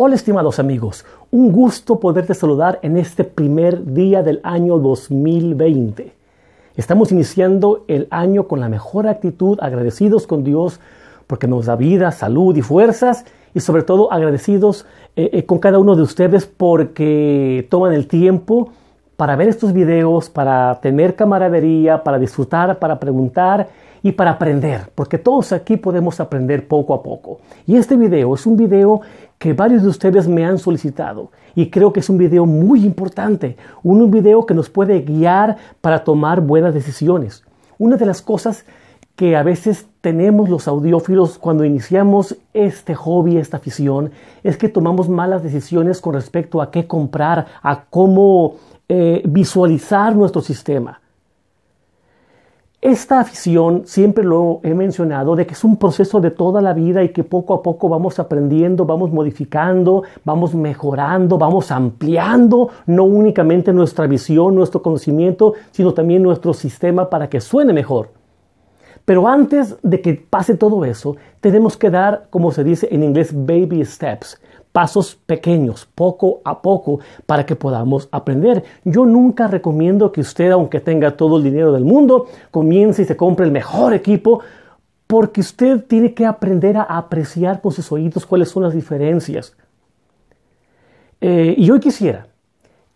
Hola estimados amigos, un gusto poderte saludar en este primer día del año 2020. Estamos iniciando el año con la mejor actitud, agradecidos con Dios porque nos da vida, salud y fuerzas y sobre todo agradecidos eh, eh, con cada uno de ustedes porque toman el tiempo para ver estos videos, para tener camaradería, para disfrutar, para preguntar y para aprender, porque todos aquí podemos aprender poco a poco. Y este video es un video que varios de ustedes me han solicitado y creo que es un video muy importante, un video que nos puede guiar para tomar buenas decisiones. Una de las cosas que a veces tenemos los audiófilos cuando iniciamos este hobby, esta afición, es que tomamos malas decisiones con respecto a qué comprar, a cómo eh, visualizar nuestro sistema. Esta afición, siempre lo he mencionado, de que es un proceso de toda la vida y que poco a poco vamos aprendiendo, vamos modificando, vamos mejorando, vamos ampliando no únicamente nuestra visión, nuestro conocimiento, sino también nuestro sistema para que suene mejor. Pero antes de que pase todo eso, tenemos que dar, como se dice en inglés, baby steps, pasos pequeños, poco a poco, para que podamos aprender. Yo nunca recomiendo que usted, aunque tenga todo el dinero del mundo, comience y se compre el mejor equipo, porque usted tiene que aprender a apreciar con sus oídos cuáles son las diferencias. Eh, y hoy quisiera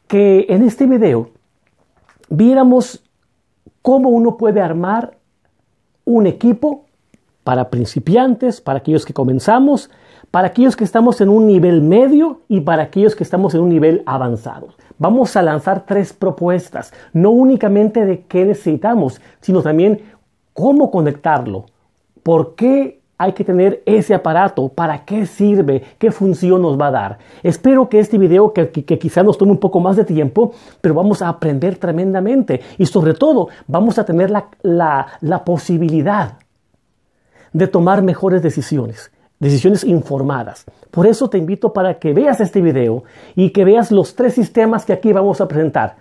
que en este video viéramos cómo uno puede armar un equipo para principiantes, para aquellos que comenzamos, para aquellos que estamos en un nivel medio y para aquellos que estamos en un nivel avanzado. Vamos a lanzar tres propuestas, no únicamente de qué necesitamos, sino también cómo conectarlo, por qué hay que tener ese aparato, para qué sirve, qué función nos va a dar. Espero que este video, que, quizá nos tome un poco más de tiempo, pero vamos a aprender tremendamente y sobre todo vamos a tener la posibilidad de tomar mejores decisiones decisiones informadas. Por eso te invito para que veas este video y que veas los tres sistemas que aquí vamos a presentar.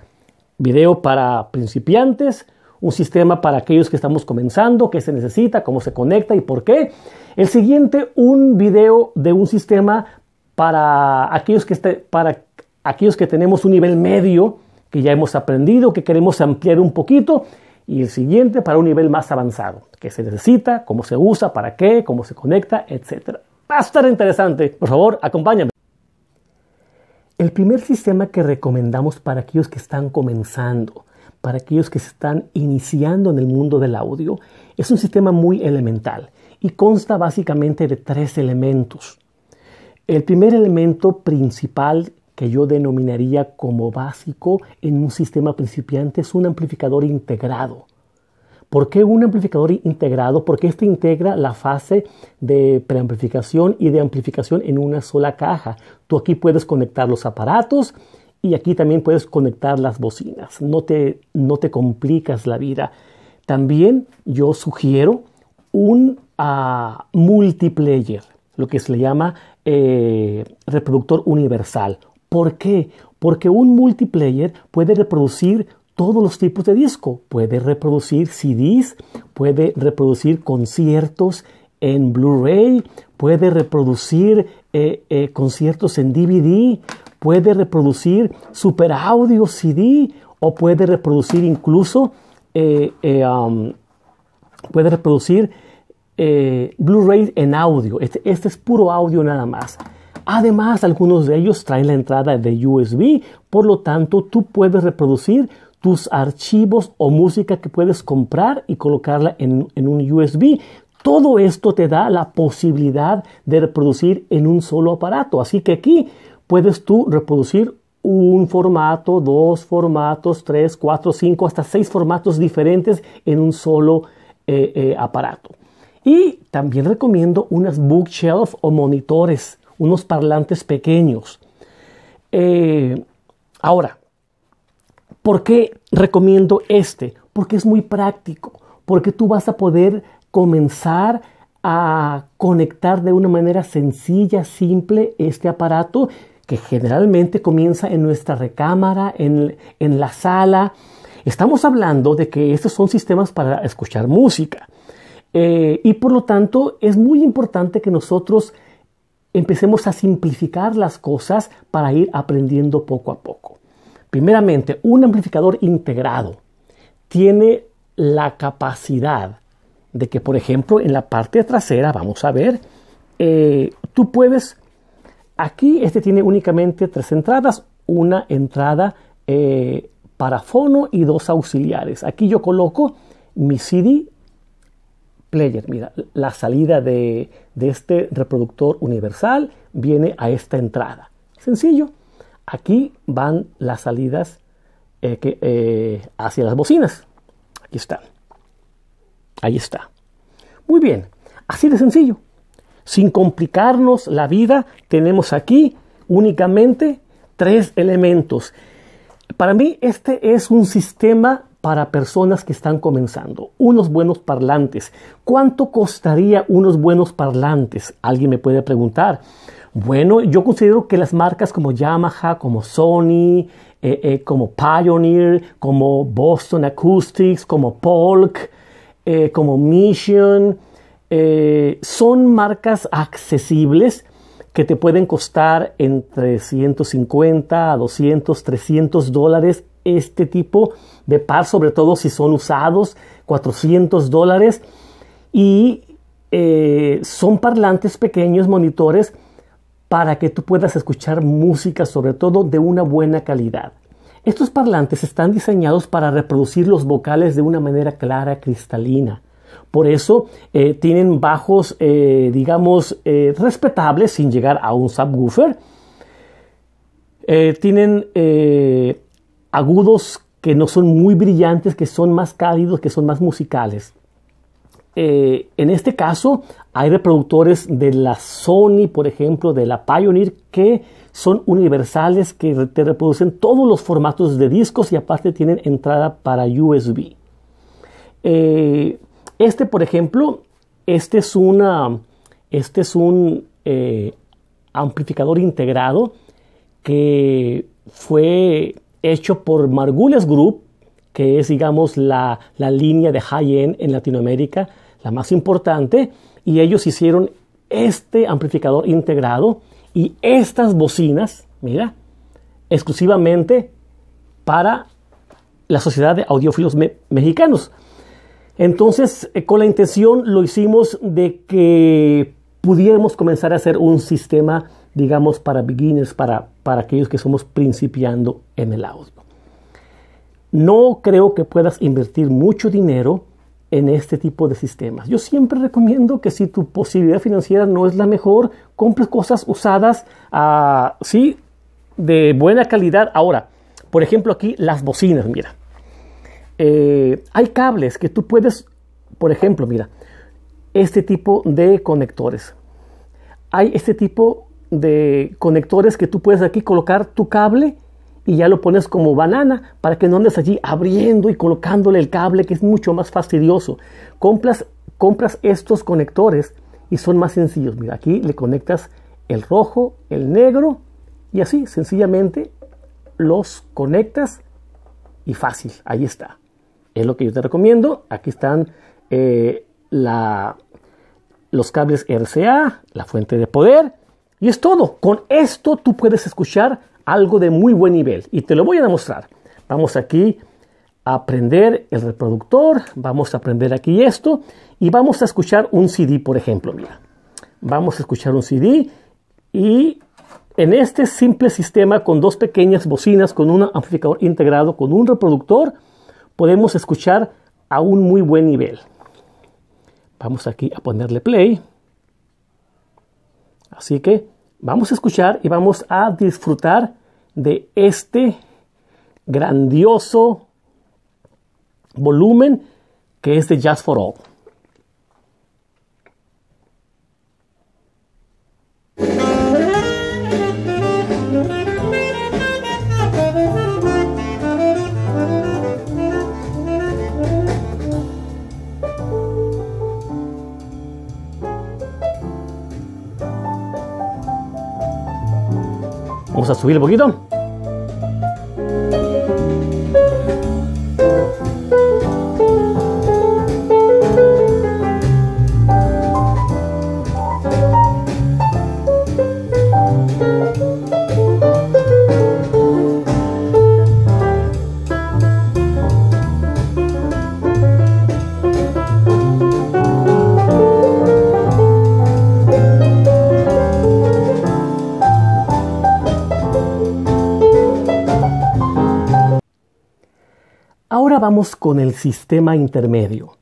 Video para principiantes, un sistema para aquellos que estamos comenzando, qué se necesita, cómo se conecta y por qué. El siguiente, un video de un sistema para aquellos que, este, para aquellos que tenemos un nivel medio, que ya hemos aprendido, que queremos ampliar un poquito y el siguiente para un nivel más avanzado, qué se necesita, cómo se usa, para qué, cómo se conecta, etc. Va a estar interesante, por favor, acompáñame. El primer sistema que recomendamos para aquellos que están comenzando, para aquellos que se están iniciando en el mundo del audio, es un sistema muy elemental y consta básicamente de tres elementos. El primer elemento principal que yo denominaría como básico en un sistema principiante es un amplificador integrado. ¿Por qué un amplificador integrado? Porque este integra la fase de preamplificación y de amplificación en una sola caja. Tú aquí puedes conectar los aparatos y aquí también puedes conectar las bocinas. No te, complicas la vida. También yo sugiero un ah, multiplayer, lo que se le llama eh, reproductor universal ¿Por qué? Porque un multiplayer puede reproducir todos los tipos de disco. Puede reproducir CDs, puede reproducir conciertos en Blu-ray, puede reproducir eh, eh, conciertos en DVD, puede reproducir super audio CD o puede reproducir incluso eh, um, puede reproducir Blu-ray en audio. Este, este es puro audio nada más. Además, algunos de ellos traen la entrada de USB, por lo tanto tú puedes reproducir tus archivos o música que puedes comprar y colocarla en, un USB. Todo esto te da la posibilidad de reproducir en un solo aparato. Así que aquí puedes tú reproducir un formato, dos formatos, tres, cuatro, cinco, hasta seis formatos diferentes en un solo eh, eh, aparato. Y también recomiendo unas bookshelf o monitores unos parlantes pequeños. Eh, ahora, ¿por qué recomiendo este? Porque es muy práctico, porque tú vas a poder comenzar a conectar de una manera sencilla, simple, este aparato que generalmente comienza en nuestra recámara, en, la sala. Estamos hablando de que estos son sistemas para escuchar música eh, y por lo tanto es muy importante que nosotros empecemos a simplificar las cosas para ir aprendiendo poco a poco. Primeramente, un amplificador integrado tiene la capacidad de que, por ejemplo, en la parte trasera, vamos a ver, eh, tú puedes, aquí este tiene únicamente tres entradas, una entrada eh, para fono y dos auxiliares. Aquí yo coloco mi CD player. Mira, la salida de, este reproductor universal viene a esta entrada. Sencillo. Aquí van las salidas eh, eh, hacia las bocinas. Aquí está. Ahí está. Muy bien. Así de sencillo. Sin complicarnos la vida, tenemos aquí únicamente tres elementos. Para mí este es un sistema para personas que están comenzando, unos buenos parlantes. ¿Cuánto costaría unos buenos parlantes? Alguien me puede preguntar. Bueno, yo considero que las marcas como Yamaha, como Sony, eh, eh, como Pioneer, como Boston Acoustics, como Polk, eh, como Mission, son marcas accesibles que te pueden costar entre 150 a 200, 300 dólares este tipo de par, sobre todo si son usados, 400 dólares. Y eh, son parlantes pequeños, monitores, para que tú puedas escuchar música, sobre todo de una buena calidad. Estos parlantes están diseñados para reproducir los vocales de una manera clara, cristalina. Por eso eh, tienen bajos, eh, digamos, respetables sin llegar a un subwoofer. tienen agudos que no son muy brillantes, que son más cálidos, que son más musicales. Eh, en este caso hay reproductores de la Sony, por ejemplo, de la Pioneer, que son universales, que te reproducen todos los formatos de discos y aparte tienen entrada para USB. Eh, este, por ejemplo, este es, una, este es un eh, amplificador integrado que fue hecho por Margules Group, que es, digamos, la, línea de high-end en Latinoamérica, la más importante, y ellos hicieron este amplificador integrado y estas bocinas, mira, exclusivamente para la Sociedad de Audiófilos Mexicanos. Entonces, eh, con la intención lo hicimos de que pudiéramos comenzar a hacer un sistema digamos, para beginners, para, para aquellos que somos principiando en el audio. No creo que puedas invertir mucho dinero en este tipo de sistemas. Yo siempre recomiendo que si tu posibilidad financiera no es la mejor, compres cosas usadas, ah, sí, de buena calidad. Ahora, por ejemplo, aquí las bocinas, mira. Eh, hay cables que tú puedes, por ejemplo, mira, este tipo de conectores. Hay este tipo de conectores que tú puedes aquí colocar tu cable y ya lo pones como banana para que no andes allí abriendo y colocándole el cable que es mucho más fastidioso. Compras, compras estos conectores y son más sencillos. Mira, aquí le conectas el rojo, el negro y así sencillamente los conectas y fácil, ahí está. Es lo que yo te recomiendo. Aquí están eh, la, los cables RCA, la fuente de poder y es todo. Con esto tú puedes escuchar algo de muy buen nivel y te lo voy a demostrar. Vamos aquí a aprender el reproductor, vamos a aprender aquí esto y vamos a escuchar un CD, por ejemplo, mira. Vamos a escuchar un CD y en este simple sistema con dos pequeñas bocinas, con un amplificador integrado, con un reproductor, podemos escuchar a un muy buen nivel. Vamos aquí a ponerle play. Así que vamos a escuchar y vamos a disfrutar de este grandioso volumen que es de Jazz for All. a subir un poquito. vamos con el sistema intermedio.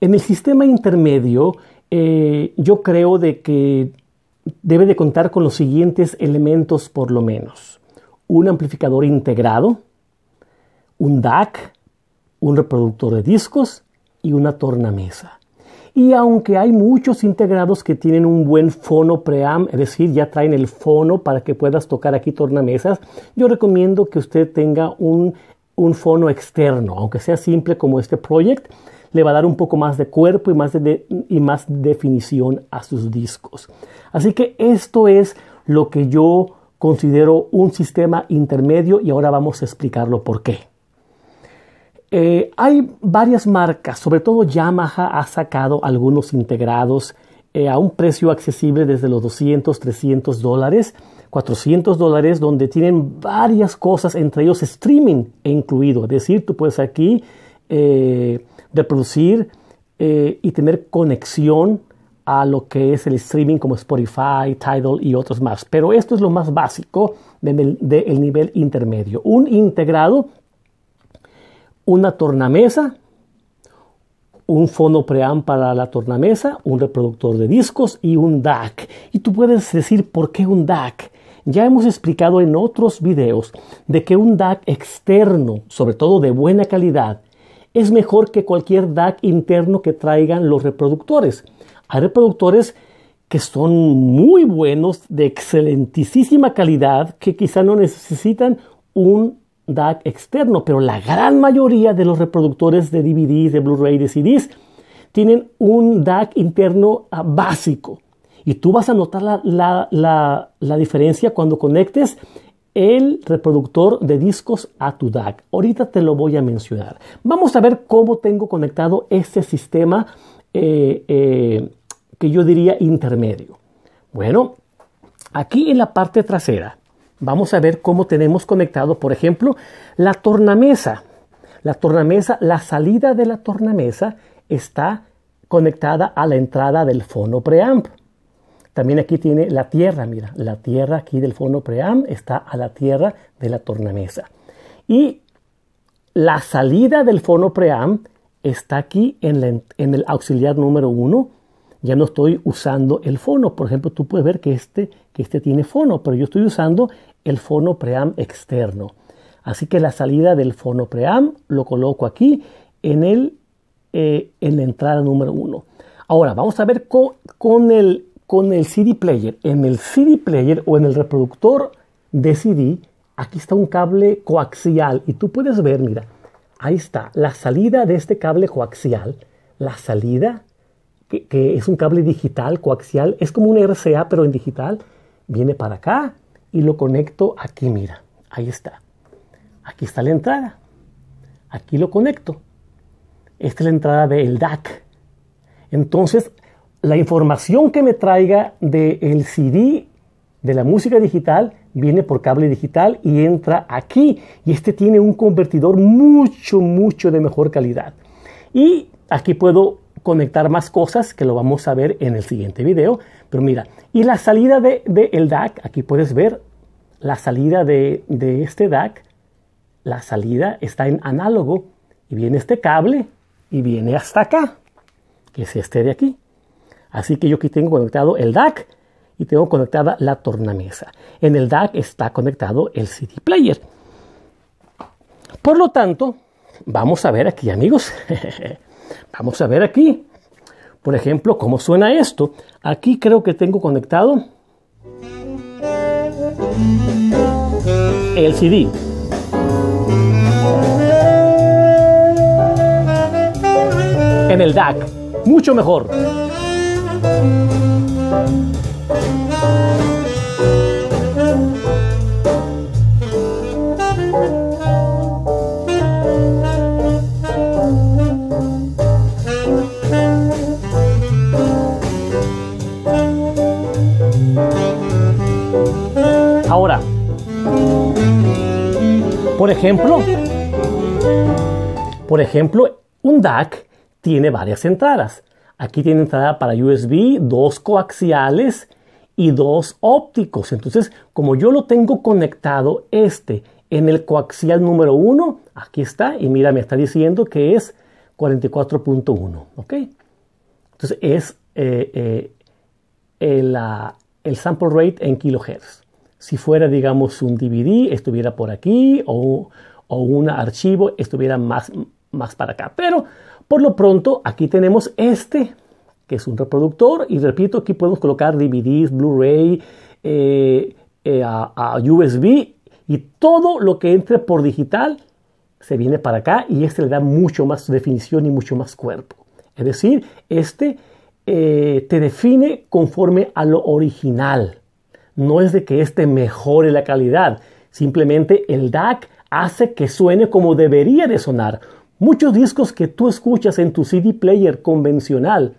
En el sistema intermedio eh, yo creo de que debe de contar con los siguientes elementos por lo menos. Un amplificador integrado, un DAC, un reproductor de discos y una tornamesa. Y aunque hay muchos integrados que tienen un buen fono pream, es decir, ya traen el fono para que puedas tocar aquí tornamesas, yo recomiendo que usted tenga un un fono externo, aunque sea simple como este project, le va a dar un poco más de cuerpo y más, de y más definición a sus discos. Así que esto es lo que yo considero un sistema intermedio y ahora vamos a explicarlo por qué. Eh, hay varias marcas, sobre todo Yamaha ha sacado algunos integrados eh, a un precio accesible desde los 200, 300 dólares 400 dólares donde tienen varias cosas, entre ellos streaming e incluido. Es decir, tú puedes aquí eh, reproducir eh, y tener conexión a lo que es el streaming como Spotify, Tidal y otros más. Pero esto es lo más básico del nivel intermedio. Un integrado, una tornamesa, un fono preamp para la tornamesa, un reproductor de discos y un DAC. Y tú puedes decir por qué un DAC. Ya hemos explicado en otros videos de que un DAC externo, sobre todo de buena calidad, es mejor que cualquier DAC interno que traigan los reproductores. Hay reproductores que son muy buenos, de excelentísima calidad, que quizá no necesitan un DAC externo, pero la gran mayoría de los reproductores de DVD, de Blu-ray, de CDs, tienen un DAC interno ah, básico. Y tú vas a notar la, diferencia cuando conectes el reproductor de discos a tu DAC. Ahorita te lo voy a mencionar. Vamos a ver cómo tengo conectado este sistema eh, eh, que yo diría intermedio. Bueno, aquí en la parte trasera vamos a ver cómo tenemos conectado, por ejemplo, la tornamesa. La tornamesa, la salida de la tornamesa está conectada a la entrada del fono preamp. También aquí tiene la tierra, mira, la tierra aquí del fono pream está a la tierra de la tornamesa. Y la salida del fono pream está aquí en, el auxiliar número 1. Ya no estoy usando el fono. Por ejemplo, tú puedes ver que este, que este tiene fono, pero yo estoy usando el fono pream externo. Así que la salida del fono pream lo coloco aquí en, el, eh, en la entrada número 1. Ahora, vamos a ver con el con el CD player. En el CD player o en el reproductor de CD, aquí está un cable coaxial y tú puedes ver, mira, ahí está, la salida de este cable coaxial, la salida, que, es un cable digital coaxial, es como un RCA pero en digital, viene para acá y lo conecto aquí, mira, ahí está. Aquí está la entrada. Aquí lo conecto. Esta es la entrada del DAC. Entonces, la información que me traiga del de CD de la música digital viene por cable digital y entra aquí. Y este tiene un convertidor mucho, mucho de mejor calidad. Y aquí puedo conectar más cosas que lo vamos a ver en el siguiente video. Pero mira, y la salida del de, el DAC, aquí puedes ver la salida de, de este DAC. La salida está en análogo y viene este cable y viene hasta acá, que es este de aquí. Así que yo aquí tengo conectado el DAC y tengo conectada la tornamesa. En el DAC está conectado el CD Player. Por lo tanto, vamos a ver aquí, amigos. vamos a ver aquí. Por ejemplo, cómo suena esto. Aquí creo que tengo conectado el CD. En el DAC. Mucho mejor. ejemplo, por ejemplo, un DAC tiene varias entradas. Aquí tiene entrada para USB, dos coaxiales y dos ópticos. Entonces, como yo lo tengo conectado este en el coaxial número 1, aquí está, y mira, me está diciendo que es 44.1, ¿ok? Entonces, es eh, eh, ah, el sample rate en kilohertz. Si fuera, digamos, un DVD, estuviera por aquí o, un archivo, estuviera más, más para acá. Pero por lo pronto, aquí tenemos este, que es un reproductor. Y repito, aquí podemos colocar DVDs, Blu-ray, eh, eh, a, USB y todo lo que entre por digital se viene para acá y este le da mucho más definición y mucho más cuerpo. Es decir, este eh, te define conforme a lo original no es de que este mejore la calidad, simplemente el DAC hace que suene como debería de sonar. Muchos discos que tú escuchas en tu CD player convencional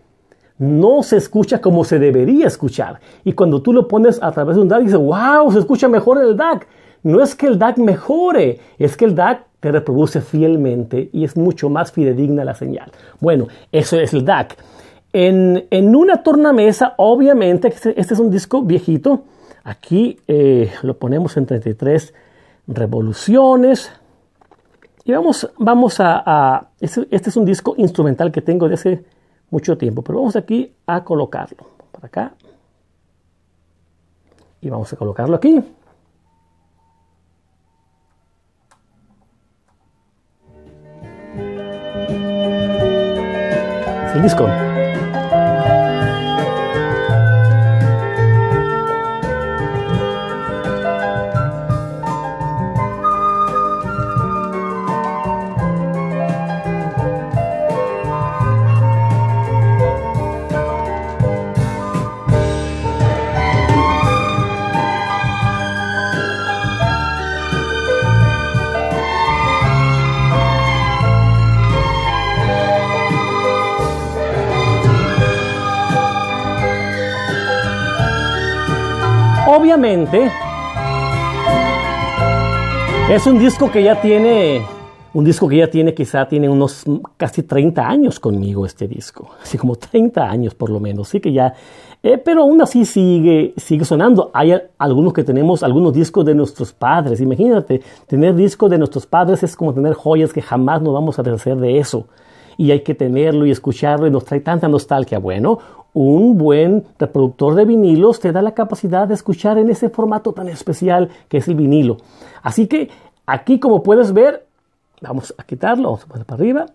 no se escucha como se debería escuchar. Y cuando tú lo pones a través de un DAC, dices, wow, se escucha mejor el DAC. No es que el DAC mejore, es que el DAC te reproduce fielmente y es mucho más fidedigna la señal. Bueno, eso es el DAC. En, en una tornamesa, obviamente, este, este es un disco viejito, Aquí eh, lo ponemos en 33 revoluciones. Y vamos, vamos a, este, este, es un disco instrumental que tengo de hace mucho tiempo, pero vamos aquí a colocarlo. Para acá. Y vamos a colocarlo aquí. el disco. es un disco que ya tiene, un disco que ya tiene, quizá tiene unos casi 30 años conmigo este disco, así como 30 años por lo menos, sí que ya, eh, pero aún así sigue, sigue sonando. Hay algunos que tenemos, algunos discos de nuestros padres, imagínate, tener discos de nuestros padres es como tener joyas que jamás nos vamos a deshacer de eso. Y hay que tenerlo y escucharlo y nos trae tanta nostalgia. Bueno, un buen reproductor de vinilos te da la capacidad de escuchar en ese formato tan especial que es el vinilo. Así que aquí como puedes ver, vamos a quitarlo, vamos a poner para arriba,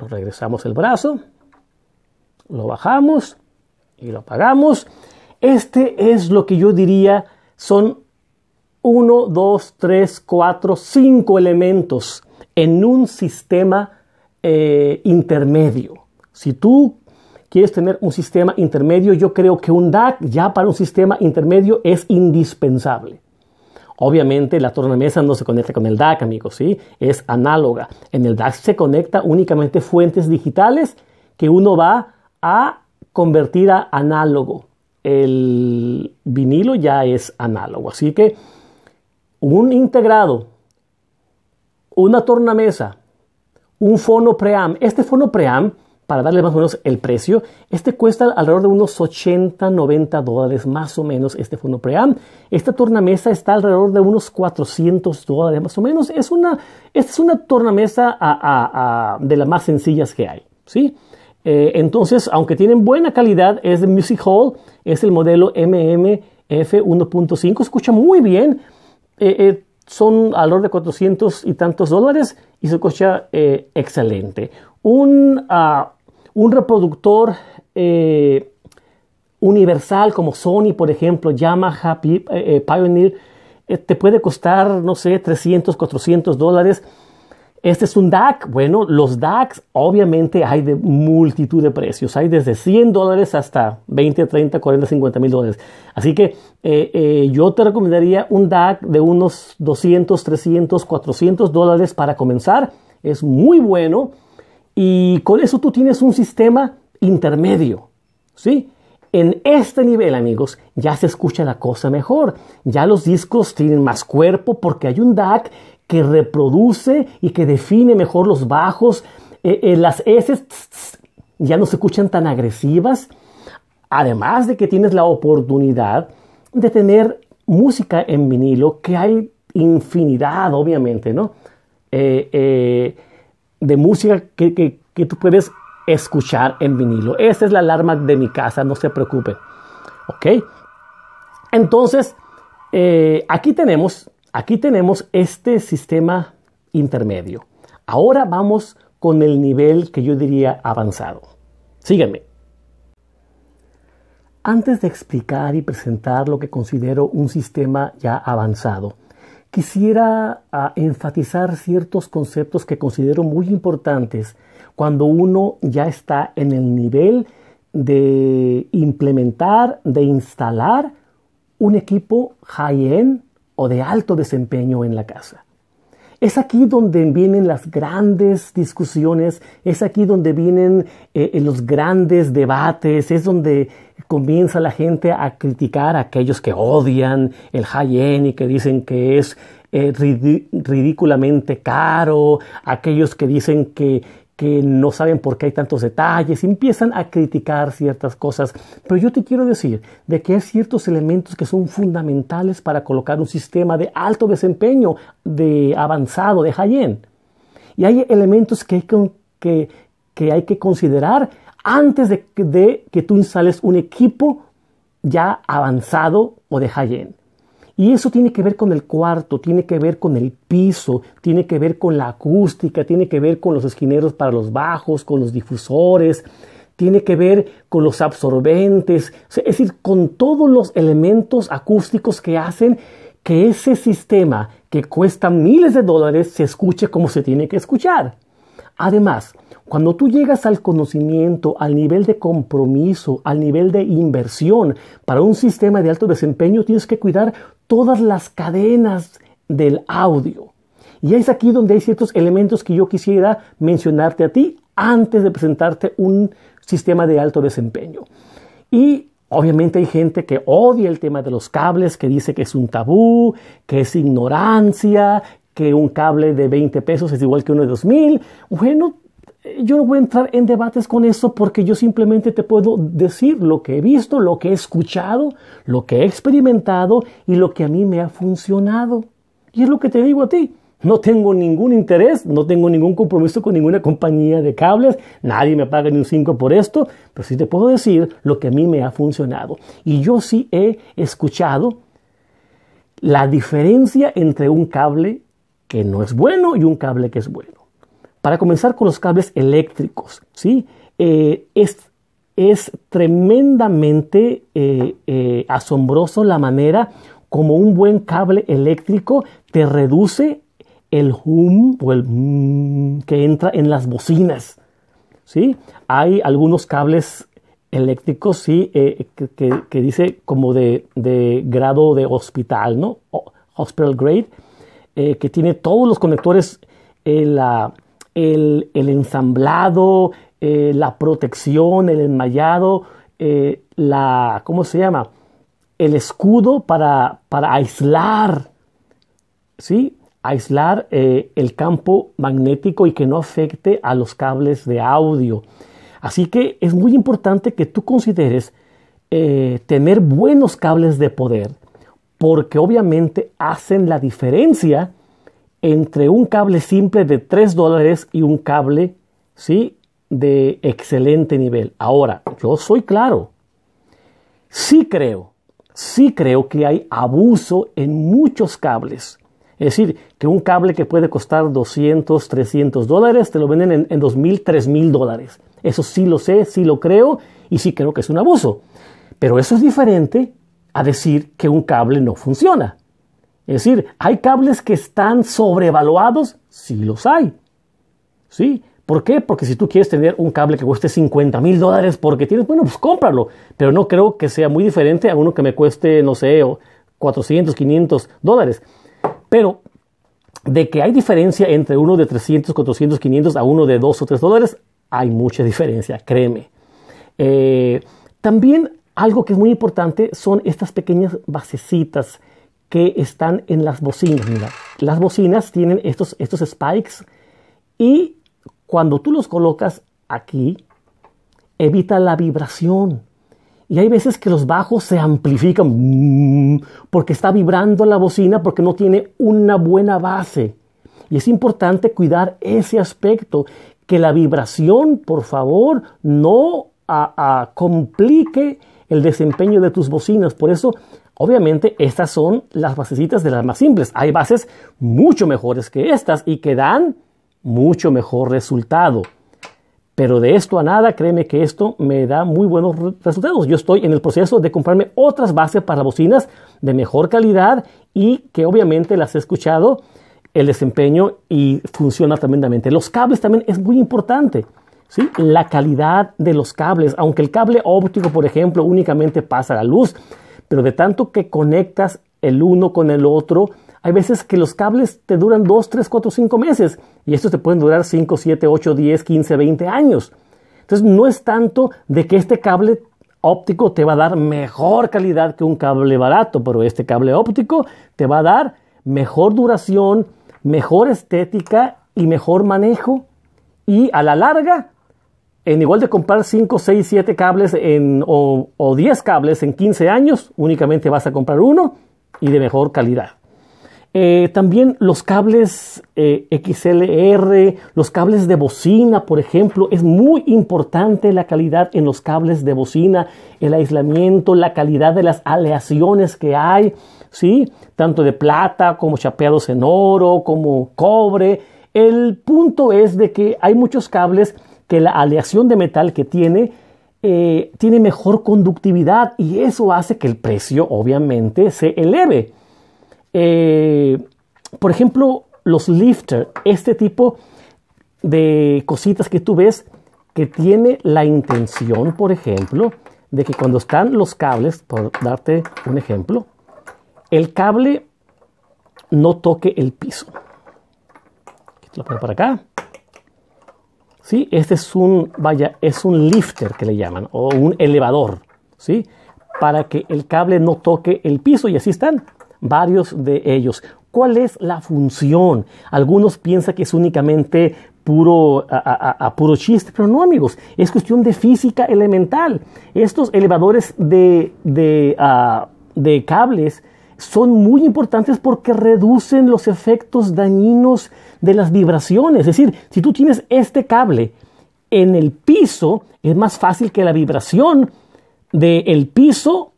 lo regresamos el brazo, lo bajamos y lo apagamos. Este es lo que yo diría son 1, 2, 3, 4, 5 elementos en un sistema eh, intermedio. Si tú quieres tener un sistema intermedio, yo creo que un DAC ya para un sistema intermedio es indispensable. Obviamente la tornamesa no se conecta con el DAC, amigos, ¿sí? Es análoga. En el DAC se conecta únicamente fuentes digitales que uno va a convertir a análogo. El vinilo ya es análogo, así que un integrado, una tornamesa, un fono pream. Este fono pream para darle más o menos el precio, este cuesta alrededor de unos 80-90 dólares más o menos este fondo pream. Esta tornamesa está alrededor de unos 400 dólares más o menos. Es una, es una tornamesa de las más sencillas que hay. ¿sí? Eh, entonces, aunque tienen buena calidad, es de Music Hall, es el modelo MMF 1.5, escucha muy bien. Eh, eh, son alrededor de 400 y tantos dólares y se escucha excelente. Un, ah, un reproductor eh, universal como Sony, por ejemplo, Yamaha, eh, eh, Pioneer, te puede costar, no sé, 300, 400 dólares. Este es un DAC. Bueno, los DACs obviamente hay de multitud de precios. Hay desde 100 dólares hasta 20, 30, 40, 50 mil dólares. Así que yo te recomendaría un DAC de unos 200, 300, 400 dólares para comenzar. Es muy bueno y con eso tú tienes un sistema intermedio, ¿sí? En este nivel, amigos, ya se escucha la cosa mejor. Ya los discos tienen más cuerpo porque hay un DAC que reproduce y que define mejor los bajos. Eh, eh, las S ya no se escuchan tan agresivas. Además de que tienes la oportunidad de tener música en vinilo, que hay infinidad, obviamente, ¿no? Eh, eh de música que, tú puedes escuchar en vinilo. Esa es la alarma de mi casa, no se preocupe. ¿Ok? Entonces, eh, aquí tenemos, aquí tenemos este sistema intermedio. Ahora vamos con el nivel que yo diría avanzado. Sígueme. Antes de explicar y presentar lo que considero un sistema ya avanzado, quisiera ah, enfatizar ciertos conceptos que considero muy importantes cuando uno ya está en el nivel de implementar, de instalar un equipo high-end o de alto desempeño en la casa. Es aquí donde vienen las grandes discusiones, es aquí donde vienen eh, eh, los grandes debates, es donde comienza la gente a criticar a aquellos que odian el high y que dicen que es eh, ridículamente caro, aquellos que dicen que, que no saben por qué hay tantos detalles, empiezan a criticar ciertas cosas. Pero yo te quiero decir de que hay ciertos elementos que son fundamentales para colocar un sistema de alto desempeño, de avanzado, de high-end. Y hay elementos que hay que, considerar antes de, de, que tú instales un equipo ya avanzado o de high-end. Y eso tiene que ver con el cuarto, tiene que ver con el piso, tiene que ver con la acústica, tiene que ver con los esquineros para los bajos, con los difusores, tiene que ver con los absorbentes, es decir, con todos los elementos acústicos que hacen que ese sistema que cuesta miles de dólares se escuche como se tiene que escuchar. Además, cuando tú llegas al conocimiento, al nivel de compromiso, al nivel de inversión para un sistema de alto desempeño, tienes que cuidar todas las cadenas del audio. Y es aquí donde hay ciertos elementos que yo quisiera mencionarte a ti antes de presentarte un sistema de alto desempeño. Y obviamente hay gente que odia el tema de los cables, que dice que es un tabú, que es ignorancia, que un cable de 20 pesos es igual que uno de 2000. Bueno, yo no voy a entrar en debates con eso porque yo simplemente te puedo decir lo que he visto, lo que he escuchado, lo que he experimentado y lo que a mí me ha funcionado. Y es lo que te digo a ti. No tengo ningún interés, no tengo ningún compromiso con ninguna compañía de cables, nadie me paga ni un 5 por esto, pero sí te puedo decir lo que a mí me ha funcionado. Y yo sí he escuchado la diferencia entre un cable que no es bueno y un cable que es bueno. Para comenzar con los cables eléctricos, ¿sí? Eh, es, tremendamente eh, eh, asombroso la manera como un buen cable eléctrico te reduce el hum o el mm que entra en las bocinas. ¿sí? Hay algunos cables eléctricos ¿sí? que, dice como de, grado de hospital, ¿no? Hospital grade, que tiene todos los conectores, en la, el, ensamblado, eh, la protección, el enmayado, eh, la, ¿cómo se llama? El escudo para, aislar, ¿sí? Aislar eh, el campo magnético y que no afecte a los cables de audio. Así que es muy importante que tú consideres tener buenos cables de poder, porque obviamente hacen la diferencia entre un cable simple de 3 dólares y un cable ¿sí? de excelente nivel. Ahora, yo soy claro, sí creo, sí creo que hay abuso en muchos cables. Es decir, que un cable que puede costar 200, 300 dólares, te lo venden en, en 2.000, 3.000 dólares. Eso sí lo sé, sí lo creo y sí creo que es un abuso. Pero eso es diferente a decir que un cable no funciona. Es decir, ¿hay cables que están sobrevaluados? Sí los hay. ¿Sí? ¿Por qué? Porque si tú quieres tener un cable que cueste 50 mil dólares porque tienes, bueno, pues cómpralo. Pero no creo que sea muy diferente a uno que me cueste, no sé, 400, 500 dólares. Pero de que hay diferencia entre uno de 300, 400, 500 a uno de 2 o 3 dólares, hay mucha diferencia, créeme. Eh, también algo que es muy importante son estas pequeñas basecitas que están en las bocinas. Mira, las bocinas tienen estos, estos spikes y cuando tú los colocas aquí, evita la vibración. Y hay veces que los bajos se amplifican mm, porque está vibrando la bocina porque no tiene una buena base. Y es importante cuidar ese aspecto, que la vibración, por favor, no complique el desempeño de tus bocinas. Por eso Obviamente estas son las basecitas de las más simples. Hay bases mucho mejores que estas y que dan mucho mejor resultado. Pero de esto a nada, créeme que esto me da muy buenos resultados. Yo estoy en el proceso de comprarme otras bases para bocinas de mejor calidad y que obviamente las he escuchado el desempeño y funciona tremendamente. Los cables también es muy importante. ¿sí? La calidad de los cables, aunque el cable óptico, por ejemplo, únicamente pasa la luz, pero de tanto que conectas el uno con el otro, hay veces que los cables te duran 2, 3, 4, 5 meses y estos te pueden durar 5, 7, 8, 10, 15, 20 años. Entonces no es tanto de que este cable óptico te va a dar mejor calidad que un cable barato, pero este cable óptico te va a dar mejor duración, mejor estética y mejor manejo. Y a la larga en igual de comprar 5, 6, 7 cables en, o, 10 cables en 15 años, únicamente vas a comprar uno y de mejor calidad. Eh, también los cables eh, XLR, los cables de bocina, por ejemplo, es muy importante la calidad en los cables de bocina, el aislamiento, la calidad de las aleaciones que hay, ¿sí? Tanto de plata como chapeados en oro, como cobre. El punto es de que hay muchos cables que la aleación de metal que tiene eh, tiene mejor conductividad y eso hace que el precio obviamente se eleve. Eh, por ejemplo, los lifter, este tipo de cositas que tú ves que tiene la intención, por ejemplo, de que cuando están los cables, por darte un ejemplo, el cable no toque el piso. lo pongo para acá. ¿sí? Este es un, vaya, es un lifter que le llaman, o un elevador, ¿sí? Para que el cable no toque el piso y así están varios de ellos. ¿Cuál es la función? Algunos piensan que es únicamente puro, a, puro chiste, pero no amigos, es cuestión de física elemental. Estos elevadores de ah, cables son muy importantes porque reducen los efectos dañinos de las vibraciones. Es decir, si tú tienes este cable en el piso, es más fácil que la vibración del piso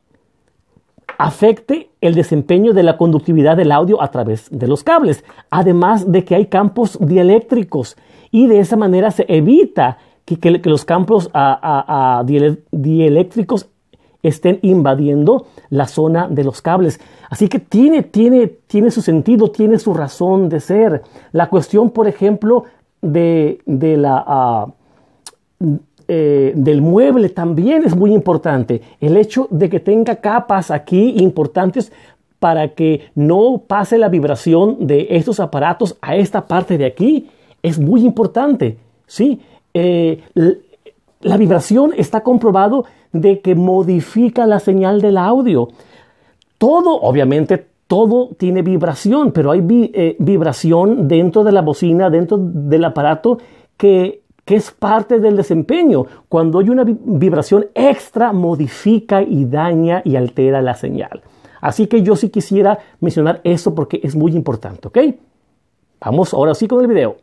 afecte el desempeño de la conductividad del audio a través de los cables. Además de que hay campos dieléctricos y de esa manera se evita que, los campos dieléctricos estén invadiendo la zona de los cables. Así que tiene, tiene, su sentido, tiene su razón de ser. La cuestión, por ejemplo, de, la, ah, eh, del mueble también es muy importante. El hecho de que tenga capas aquí importantes para que no pase la vibración de estos aparatos a esta parte de aquí es muy importante. ¿sí? Eh, la vibración está comprobado de que modifica la señal del audio. Todo, obviamente, todo tiene vibración, pero hay eh, vibración dentro de la bocina, dentro del aparato, que, que es parte del desempeño. Cuando hay una vibración extra, modifica y daña y altera la señal. Así que yo sí quisiera mencionar eso porque es muy importante, ¿ok? Vamos ahora sí con el video.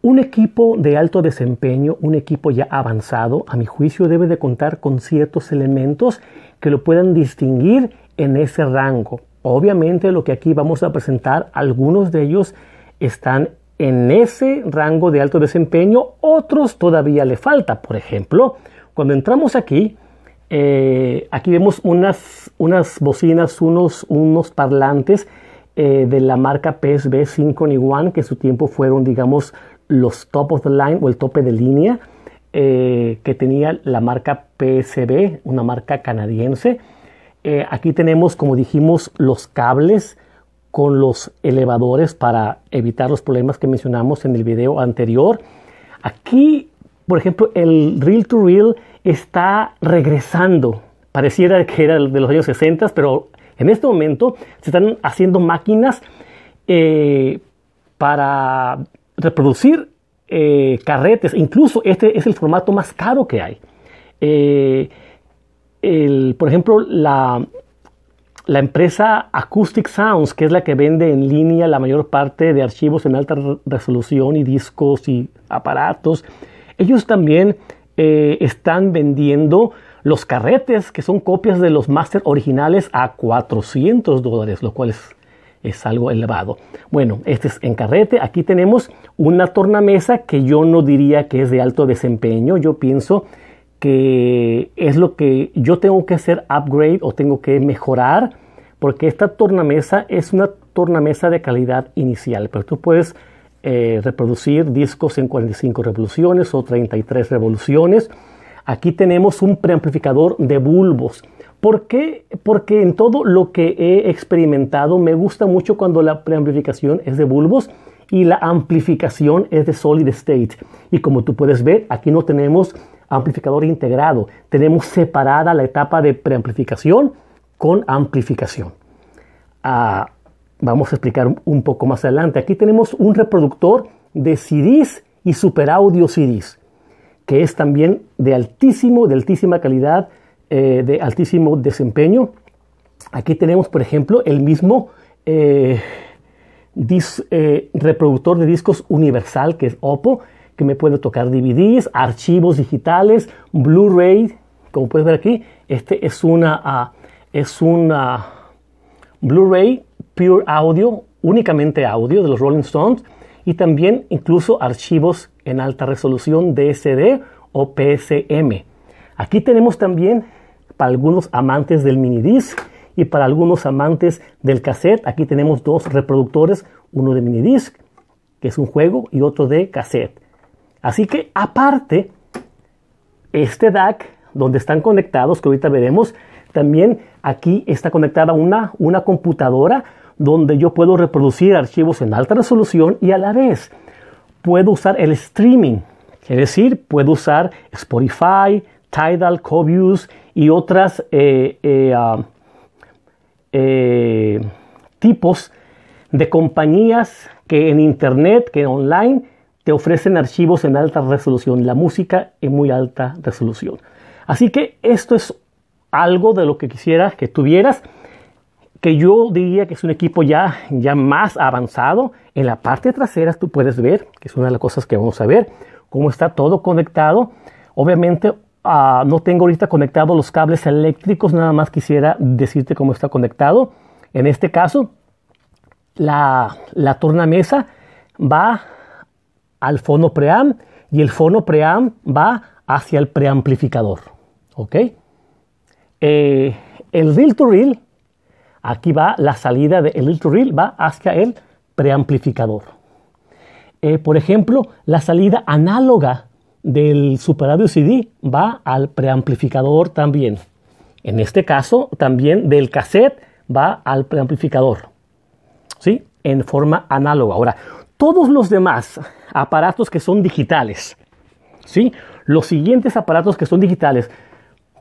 Un equipo de alto desempeño, un equipo ya avanzado, a mi juicio debe de contar con ciertos elementos que lo puedan distinguir en ese rango. Obviamente lo que aquí vamos a presentar, algunos de ellos están en ese rango de alto desempeño, otros todavía le falta. Por ejemplo, cuando entramos aquí, eh, aquí vemos unas, unas bocinas, unos, unos parlantes eh, de la marca PSB 5 One, que en su tiempo fueron, digamos, los top of the line o el tope de línea eh, que tenía la marca PSB, una marca canadiense. Eh, aquí tenemos, como dijimos, los cables con los elevadores para evitar los problemas que mencionamos en el video anterior. Aquí, por ejemplo, el reel to reel está regresando. Pareciera que era de los años 60, pero en este momento se están haciendo máquinas eh, para reproducir eh, carretes, incluso este es el formato más caro que hay. Eh, por ejemplo, la, la empresa Acoustic Sounds, que es la que vende en línea la mayor parte de archivos en alta resolución y discos y aparatos, ellos también eh, están vendiendo los carretes, que son copias de los máster originales, a 400 dólares, lo cual es es algo elevado. Bueno, este es en carrete, Aquí tenemos una tornamesa que yo no diría que es de alto desempeño. Yo pienso que es lo que yo tengo que hacer upgrade o tengo que mejorar porque esta tornamesa es una tornamesa de calidad inicial, pero tú puedes eh, reproducir discos en 45 revoluciones o 33 revoluciones. Aquí tenemos un preamplificador de bulbos. ¿Por qué? Porque en todo lo que he experimentado me gusta mucho cuando la preamplificación es de bulbos y la amplificación es de solid state. Y como tú puedes ver, aquí no tenemos amplificador integrado, tenemos separada la etapa de preamplificación con amplificación. Ah, vamos a explicar un poco más adelante. Aquí tenemos un reproductor de CDs y super audio CDs, que es también de altísimo, de altísima calidad eh, de altísimo desempeño. Aquí tenemos, por ejemplo, el mismo eh, eh, reproductor de discos universal que es Oppo, que me puede tocar DVDs, archivos digitales, Blu-ray. Como puedes ver aquí, este es una, ah, es una Blu-ray Pure Audio, únicamente audio de los Rolling Stones, y también incluso archivos en alta resolución DSD o PSM. Aquí tenemos también para algunos amantes del minidisc y para algunos amantes del cassette. Aquí tenemos dos reproductores, uno de minidisc, que es un juego, y otro de cassette. Así que aparte, este DAC, donde están conectados, que ahorita veremos, también aquí está conectada una, una computadora donde yo puedo reproducir archivos en alta resolución y a la vez puedo usar el streaming. Es decir, puedo usar Spotify, Tidal, Cobius y otros eh, eh, ah, eh, tipos de compañías que en internet, que online, te ofrecen archivos en alta resolución, la música en muy alta resolución. Así que esto es algo de lo que quisiera que tuvieras, que yo diría que es un equipo ya, ya más avanzado. En la parte trasera tú puedes ver, que es una de las cosas que vamos a ver, cómo está todo conectado. Obviamente Ah, no tengo ahorita conectados los cables eléctricos, nada más quisiera decirte cómo está conectado. En este caso, la, la tornamesa va al fono preamp y el fono preamp va hacia el preamplificador. ¿Ok? Eh, el reel to reel, aquí va la salida del reel to reel, va hacia el preamplificador. Eh, por ejemplo, la salida análoga del super CD va al preamplificador también. En este caso, también del cassette va al preamplificador. ¿Sí? En forma análoga. Ahora, todos los demás aparatos que son digitales, ¿sí? Los siguientes aparatos que son digitales,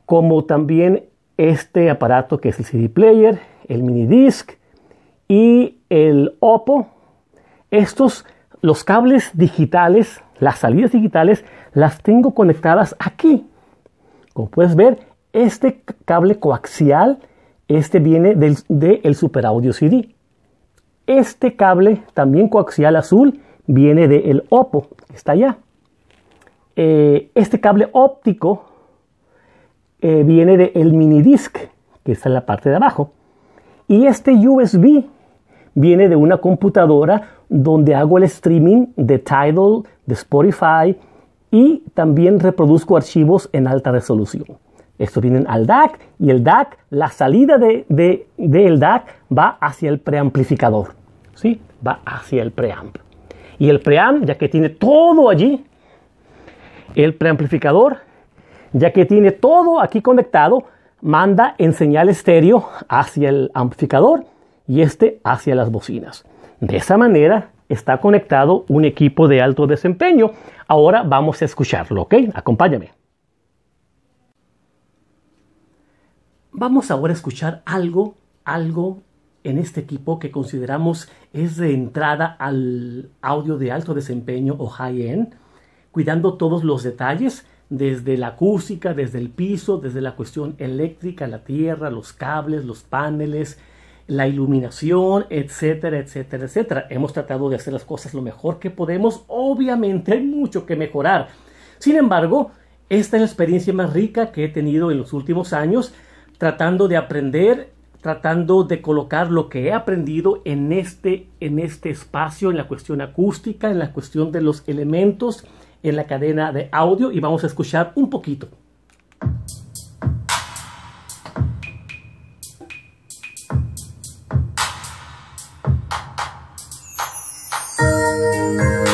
como también este aparato que es el CD player, el mini disc y el Oppo, estos los cables digitales, las salidas digitales las tengo conectadas aquí. Como puedes ver, este cable coaxial, este viene del de el Super Audio CD. Este cable, también coaxial azul, viene del Oppo, OPPO, está allá. Eh, este cable óptico eh, viene del de mini disc, que está en la parte de abajo. Y este USB viene de una computadora donde hago el streaming de Tidal, de Spotify, y también reproduzco archivos en alta resolución. esto viene al DAC y el DAC, la salida del DAC va hacia el preamplificador. ¿sí? Va hacia el preamp. Y el preamp, ya que tiene todo allí, el preamplificador, ya que tiene todo aquí conectado, manda en señal estéreo hacia el amplificador y este hacia las bocinas. De esa manera está conectado un equipo de alto desempeño Ahora vamos a escucharlo, ¿ok? Acompáñame. Vamos ahora a escuchar algo, algo en este equipo que consideramos es de entrada al audio de alto desempeño o high-end, cuidando todos los detalles, desde la acústica, desde el piso, desde la cuestión eléctrica, la tierra, los cables, los paneles, la iluminación, etcétera, etcétera, etcétera. Hemos tratado de hacer las cosas lo mejor que podemos. Obviamente hay mucho que mejorar. Sin embargo, esta es la experiencia más rica que he tenido en los últimos años, tratando de aprender, tratando de colocar lo que he aprendido en este, en este espacio, en la cuestión acústica, en la cuestión de los elementos, en la cadena de audio y vamos a escuchar un poquito. 啊。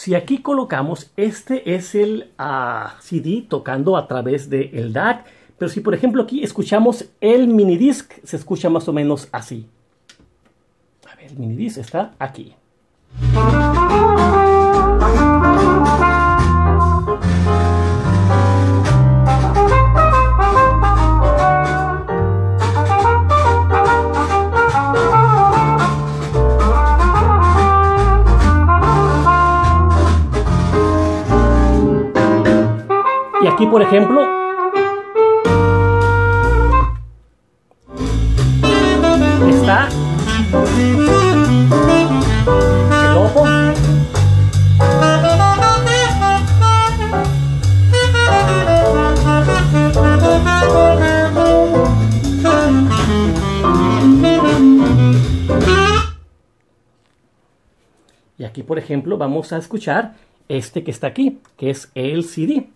Si aquí colocamos, este es el ah, CD tocando a través del el pero si por ejemplo aquí escuchamos el disc se escucha más o menos así. A ver, el minidisc está aquí. Aquí, por ejemplo, está el ojo. Y aquí, por ejemplo, vamos a escuchar este que está aquí, que es el CD.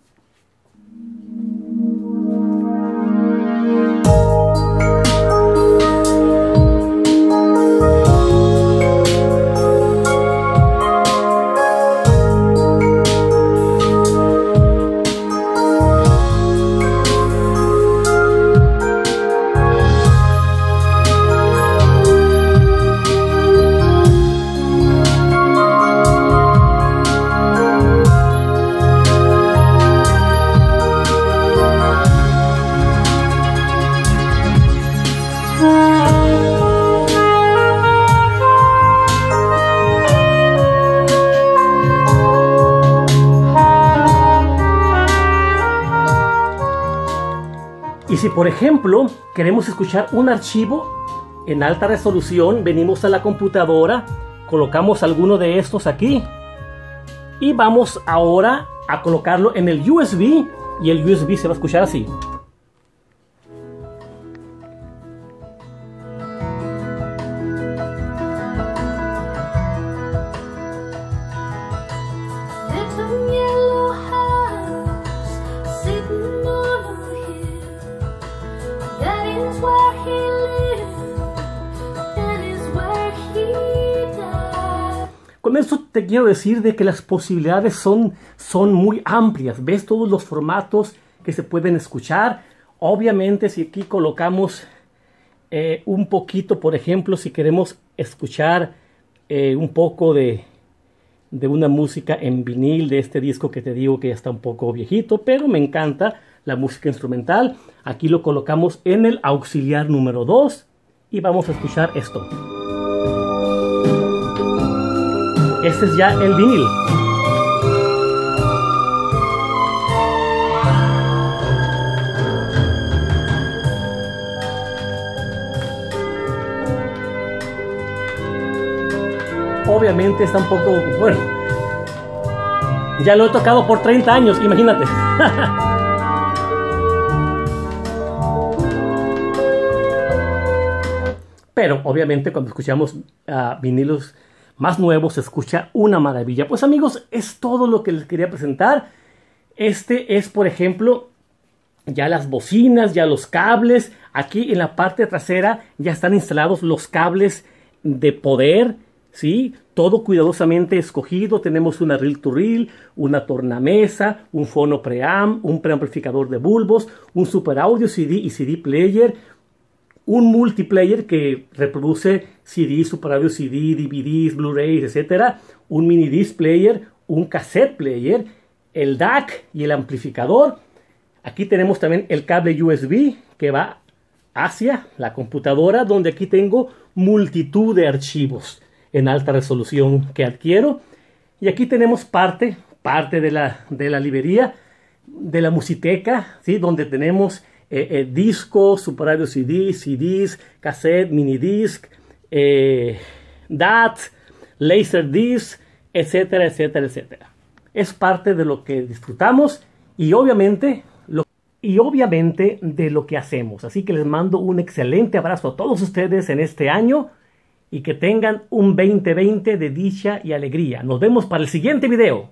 por ejemplo, queremos escuchar un archivo en alta resolución, venimos a la computadora, colocamos alguno de estos aquí y vamos ahora a colocarlo en el USB y el USB se va a escuchar así. te quiero decir de que las posibilidades son, son muy amplias. Ves todos los formatos que se pueden escuchar. Obviamente si aquí colocamos eh, un poquito, por ejemplo, si queremos escuchar eh, un poco de, de una música en vinil de este disco que te digo que ya está un poco viejito, pero me encanta la música instrumental. Aquí lo colocamos en el auxiliar número 2 y vamos a escuchar esto. Este es ya el vinil. Obviamente está un poco, bueno, ya lo he tocado por 30 años, imagínate. Pero obviamente cuando escuchamos ah, vinilos más nuevo se escucha una maravilla. Pues amigos, es todo lo que les quería presentar. Este es, por ejemplo, ya las bocinas, ya los cables. Aquí en la parte trasera ya están instalados los cables de poder, ¿sí? Todo cuidadosamente escogido. Tenemos una reel to reel, una tornamesa, un fono preamp, un preamplificador de bulbos, un super audio CD y CD player, un multiplayer que reproduce CD, Super Audio CD, DVDs, Blu-rays, etc. Un mini disc player, un cassette player, el DAC y el amplificador. Aquí tenemos también el cable USB que va hacia la computadora, donde aquí tengo multitud de archivos en alta resolución que adquiero. Y aquí tenemos parte, parte de la, de la librería, de la musiteca, ¿sí? donde tenemos Disco, eh, eh, discos, Super Radio CD, CDs, cassette, Mini minidisc, eh, DAT, Disc, etcétera, etcétera, etcétera. Es parte de lo que disfrutamos y obviamente y obviamente de lo que hacemos. Así que les mando un excelente abrazo a todos ustedes en este año y que tengan un 2020 de dicha y alegría. Nos vemos para el siguiente video.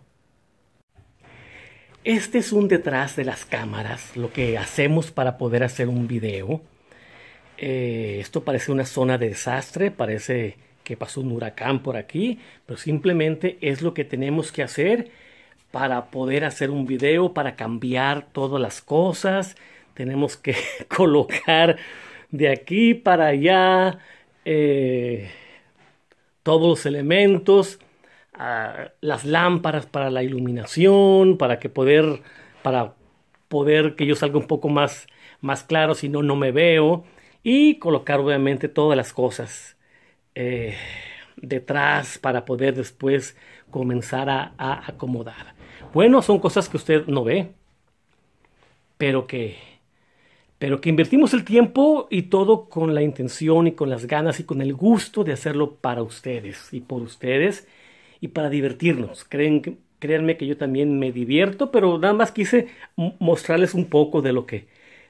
Este es un detrás de las cámaras, lo que hacemos para poder hacer un video. Eh, esto parece una zona de desastre, parece que pasó un huracán por aquí, pero simplemente es lo que tenemos que hacer para poder hacer un video, para cambiar todas las cosas. Tenemos que colocar de aquí para allá eh, todos los elementos las lámparas para la iluminación, para que poder, para poder que yo salga un poco más, más claro, si no, no me veo. Y colocar obviamente todas las cosas eh, detrás para poder después comenzar a, a acomodar. Bueno, son cosas que usted no ve, pero que, pero que invertimos el tiempo y todo con la intención y con las ganas y con el gusto de hacerlo para ustedes y por ustedes y para divertirnos. Creen créanme que yo también me divierto, pero nada más quise mostrarles un poco de lo que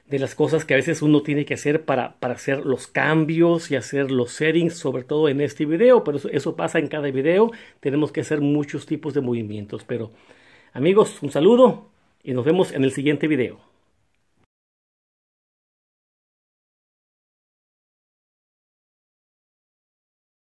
de las cosas que a veces uno tiene que hacer para, para hacer los cambios y hacer los settings, sobre todo en este video, pero eso, eso pasa en cada video, tenemos que hacer muchos tipos de movimientos, pero amigos, un saludo y nos vemos en el siguiente video.